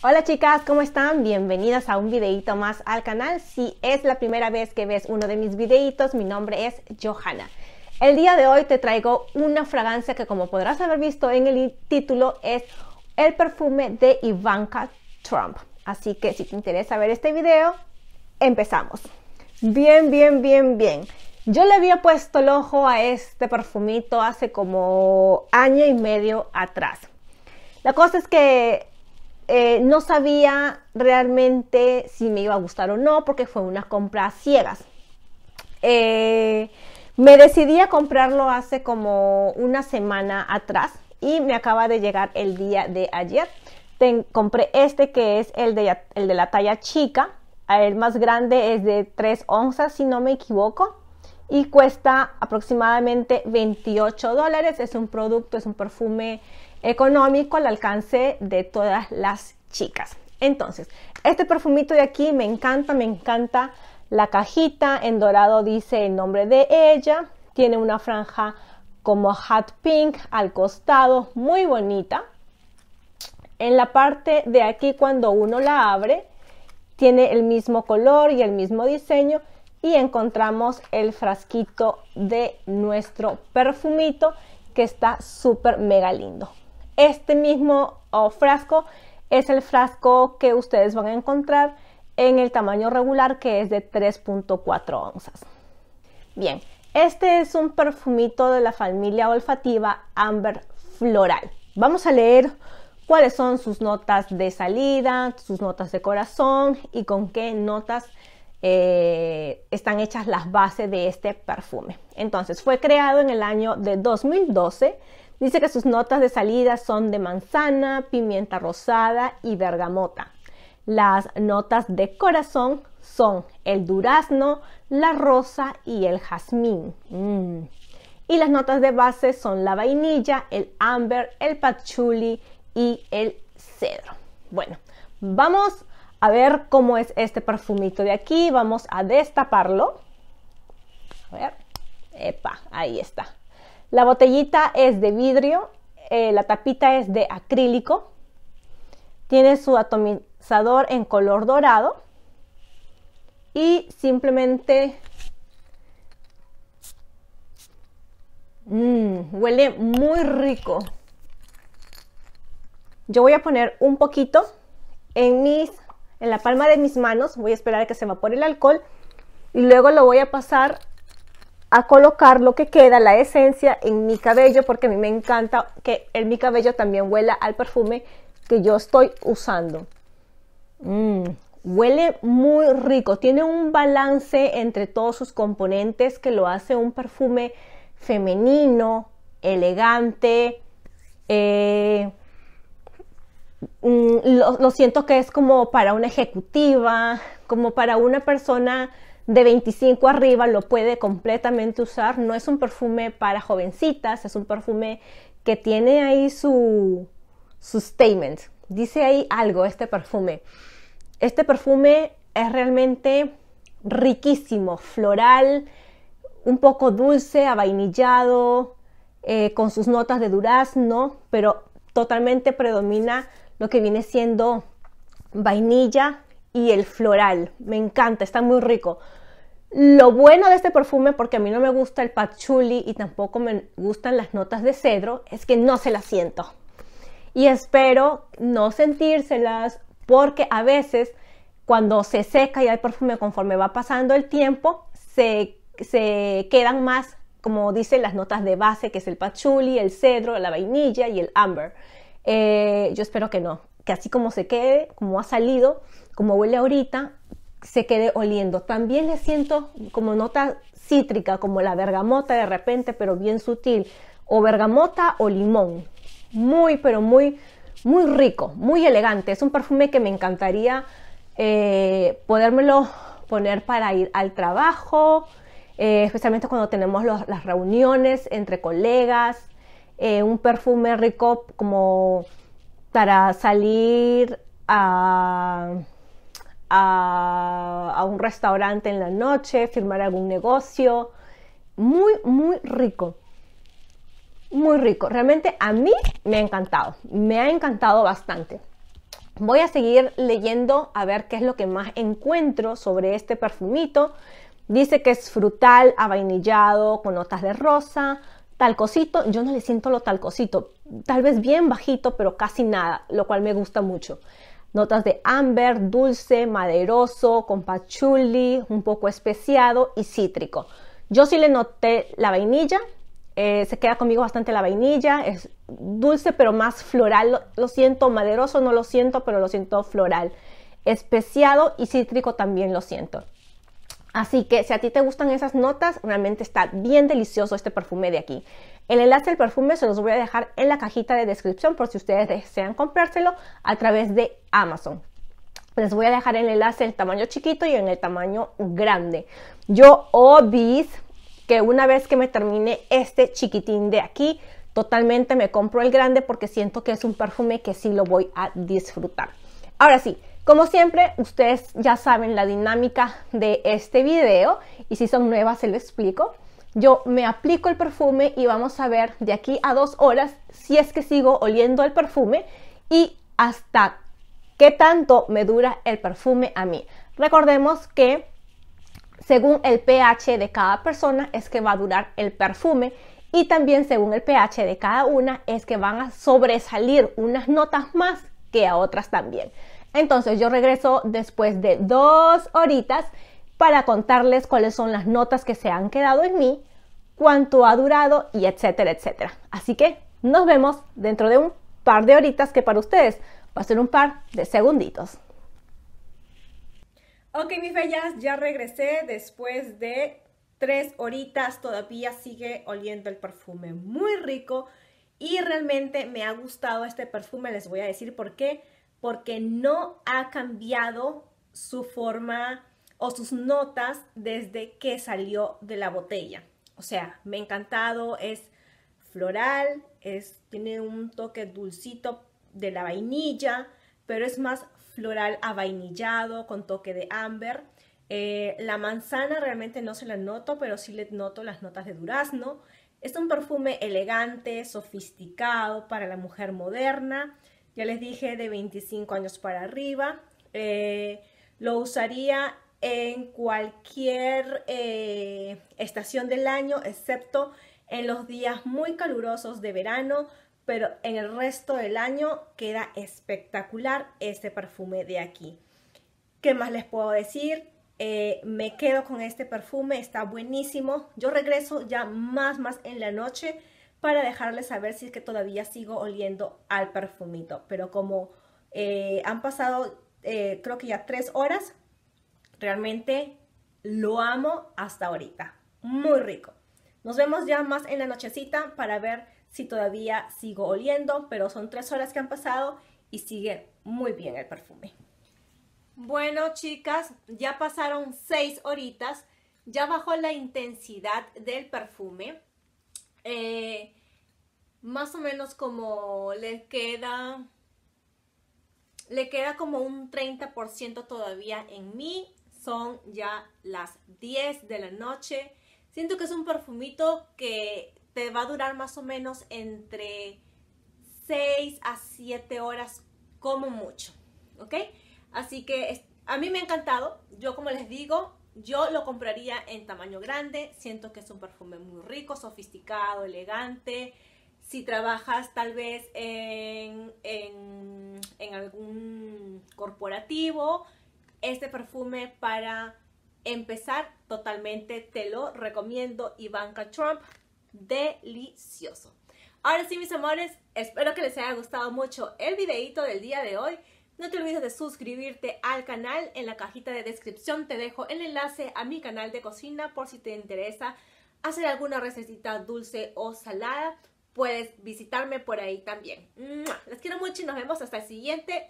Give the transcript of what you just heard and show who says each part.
Speaker 1: Hola chicas, ¿cómo están? Bienvenidas a un videito más al canal. Si es la primera vez que ves uno de mis videitos, mi nombre es Johanna. El día de hoy te traigo una fragancia que como podrás haber visto en el título es el perfume de Ivanka Trump. Así que si te interesa ver este video, empezamos. Bien, bien, bien, bien. Yo le había puesto el ojo a este perfumito hace como año y medio atrás. La cosa es que eh, no sabía realmente si me iba a gustar o no, porque fue una compra ciegas. Eh, me decidí a comprarlo hace como una semana atrás y me acaba de llegar el día de ayer. compré este que es el de, el de la talla chica. El más grande es de 3 onzas, si no me equivoco y cuesta aproximadamente 28 dólares. Es un producto, es un perfume económico al alcance de todas las chicas. Entonces, este perfumito de aquí me encanta, me encanta la cajita. En dorado dice el nombre de ella. Tiene una franja como hot pink al costado, muy bonita. En la parte de aquí, cuando uno la abre, tiene el mismo color y el mismo diseño y encontramos el frasquito de nuestro perfumito que está súper mega lindo. Este mismo oh, frasco es el frasco que ustedes van a encontrar en el tamaño regular que es de 3.4 onzas. Bien, este es un perfumito de la familia olfativa Amber Floral. Vamos a leer cuáles son sus notas de salida, sus notas de corazón y con qué notas eh, están hechas las bases de este perfume. Entonces, fue creado en el año de 2012. Dice que sus notas de salida son de manzana, pimienta rosada y bergamota. Las notas de corazón son el durazno, la rosa y el jazmín. Mm. Y las notas de base son la vainilla, el amber, el patchouli y el cedro. Bueno, vamos a a ver cómo es este perfumito de aquí. Vamos a destaparlo. A ver. Epa, ahí está. La botellita es de vidrio, eh, la tapita es de acrílico. Tiene su atomizador en color dorado. Y simplemente... Mm, huele muy rico. Yo voy a poner un poquito en mis en la palma de mis manos, voy a esperar a que se evapore el alcohol y luego lo voy a pasar a colocar lo que queda, la esencia, en mi cabello, porque a mí me encanta que en mi cabello también huela al perfume que yo estoy usando. Mm, huele muy rico, tiene un balance entre todos sus componentes que lo hace un perfume femenino, elegante, eh, Mm, lo, siento que es como para una ejecutiva, como para una persona de 25 arriba, lo puede completamente usar. No es un perfume para jovencitas, es un perfume que tiene ahí su, su statement. Dice ahí algo este perfume. Este perfume es realmente riquísimo, floral, un poco dulce, avainillado, eh, con sus notas de durazno, pero totalmente predomina lo que viene siendo vainilla y el floral. Me encanta, está muy rico. Lo bueno de este perfume, porque a mí no me gusta el patchouli y tampoco me gustan las notas de cedro, es que no se las siento. Y espero no sentírselas porque a veces cuando se seca y hay perfume conforme va pasando el tiempo, se, se quedan más, como dicen las notas de base, que es el patchouli, el cedro, la vainilla y el amber. Eh, yo espero que no, que así como se quede, como ha salido, como huele ahorita, se quede oliendo. También le siento como nota cítrica, como la bergamota de repente, pero bien sutil, o bergamota o limón. Muy, pero muy, muy rico, muy elegante. Es un perfume que me encantaría eh, podérmelo poner para ir al trabajo, eh, especialmente cuando tenemos las reuniones entre colegas, eh, un perfume rico como para salir a, un restaurante en la noche, firmar algún negocio. Muy, muy rico. Muy rico. Realmente a mí me ha encantado. Me ha encantado bastante. Voy a seguir leyendo a ver qué es lo que más encuentro sobre este perfumito. Dice que es frutal, avainillado, con notas de rosa, talcosito yo no le siento lo talcosito tal vez bien bajito, pero casi nada, lo cual me gusta mucho. Notas de amber, dulce, maderoso, con pachuli, un poco especiado y cítrico. Yo sí le noté la vainilla, eh, se queda conmigo bastante la vainilla, es dulce pero más floral, lo siento, maderoso no lo siento, pero lo siento floral. Especiado y cítrico también lo siento. Así que si a ti te gustan esas notas, realmente está bien delicioso este perfume de aquí. El enlace del perfume se los voy a dejar en la cajita de descripción por si ustedes desean comprárselo a través de Amazon. Les voy a dejar el enlace en el tamaño chiquito y en el tamaño grande. Yo obis oh, que una vez que me termine este chiquitín de aquí, totalmente me compro el grande porque siento que es un perfume que sí lo voy a disfrutar. Ahora sí, como siempre, ustedes ya saben la dinámica de este video y si son nuevas se lo explico. Yo me aplico el perfume y vamos a ver de aquí a dos horas si es que sigo oliendo el perfume y hasta qué tanto me dura el perfume a mí. Recordemos que según el pH de cada persona es que va a durar el perfume y también según el pH de cada una es que van a sobresalir unas notas más que a otras también. Entonces yo regreso después de dos horitas para contarles cuáles son las notas que se han quedado en mí, cuánto ha durado y etcétera, etcétera. Así que nos vemos dentro de un par de horitas que para ustedes va a ser un par de segunditos. Ok, mis bellas, ya regresé después de tres horitas, todavía sigue oliendo el perfume muy rico y realmente me ha gustado este perfume, les voy a decir por qué porque no ha cambiado su forma o sus notas desde que salió de la botella. O sea, me ha encantado, es floral, es, tiene un toque dulcito de la vainilla, pero es más floral avainillado con toque de amber. Eh, la manzana realmente no se la noto, pero sí le noto las notas de durazno. Es un perfume elegante, sofisticado para la mujer moderna ya les dije de 25 años para arriba. Eh, lo usaría en cualquier eh, estación del año, excepto en los días muy calurosos de verano, pero en el resto del año queda espectacular este perfume de aquí. ¿Qué más les puedo decir? Eh, me quedo con este perfume, está buenísimo. Yo regreso ya más, más en la noche para dejarles saber si es que todavía sigo oliendo al perfumito. Pero como eh, han pasado eh, creo que ya tres horas, realmente lo amo hasta ahorita. Muy mm. rico. Nos vemos ya más en la nochecita para ver si todavía sigo oliendo, pero son tres horas que han pasado y sigue muy bien el perfume. Bueno, chicas, ya pasaron seis horitas, ya bajó la intensidad del perfume. Eh, más o menos como le queda, le queda como un 30% todavía en mí. Son ya las 10 de la noche. Siento que es un perfumito que te va a durar más o menos entre 6 a 7 horas como mucho. ¿Ok? Así que a mí me ha encantado. Yo como les digo, yo lo compraría en tamaño grande, siento que es un perfume muy rico, sofisticado, elegante. Si trabajas tal vez en, algún corporativo, este perfume para empezar totalmente te lo recomiendo. Ivanka Trump, delicioso. Ahora sí, mis amores, espero que les haya gustado mucho el videito del día de hoy. No te olvides de suscribirte al canal. En la cajita de descripción te dejo el enlace a mi canal de cocina por si te interesa hacer alguna recetita dulce o salada. Puedes visitarme por ahí también. Les quiero mucho y nos vemos hasta el siguiente